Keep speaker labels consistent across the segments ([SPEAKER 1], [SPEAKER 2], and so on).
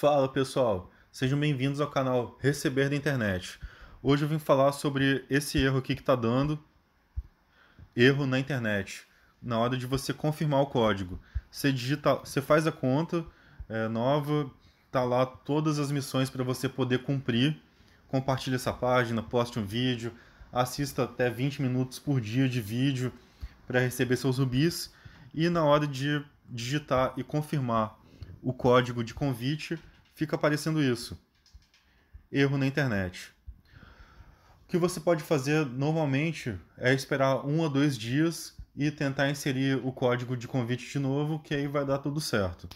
[SPEAKER 1] Fala pessoal, sejam bem-vindos ao canal Receber da Internet. Hoje eu vim falar sobre esse erro aqui que está dando, erro na internet, na hora de você confirmar o código. Você, digita, você faz a conta é, nova, tá lá todas as missões para você poder cumprir. Compartilhe essa página, poste um vídeo, assista até 20 minutos por dia de vídeo para receber seus rubis. E na hora de digitar e confirmar o código de convite, fica aparecendo isso. Erro na internet. O que você pode fazer normalmente é esperar um a dois dias e tentar inserir o código de convite de novo, que aí vai dar tudo certo.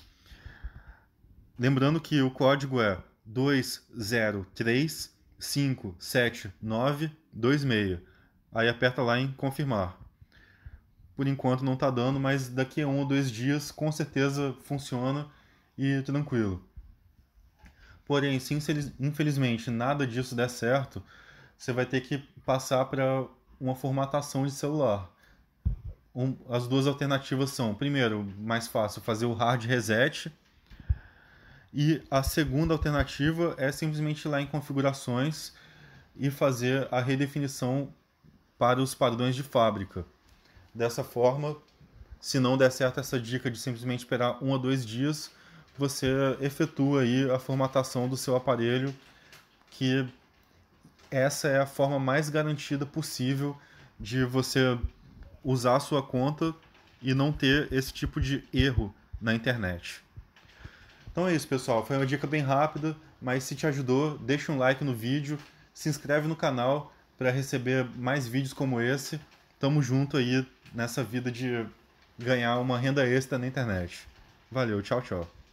[SPEAKER 1] Lembrando que o código é 203579926. Aí aperta lá em confirmar. Por enquanto não está dando, mas daqui a um ou dois dias com certeza funciona e tranquilo. Porém, se infelizmente nada disso der certo, você vai ter que passar para uma formatação de celular. Um, as duas alternativas são, primeiro, mais fácil, fazer o hard reset. E a segunda alternativa é simplesmente ir lá em configurações e fazer a redefinição para os padrões de fábrica. Dessa forma, se não der certo essa dica de simplesmente esperar um a dois dias, você efetua aí a formatação do seu aparelho, que essa é a forma mais garantida possível de você usar a sua conta e não ter esse tipo de erro na internet. Então é isso, pessoal. Foi uma dica bem rápida, mas se te ajudou, deixa um like no vídeo, se inscreve no canal para receber mais vídeos como esse. Tamo junto aí nessa vida de ganhar uma renda extra na internet. Valeu, tchau, tchau.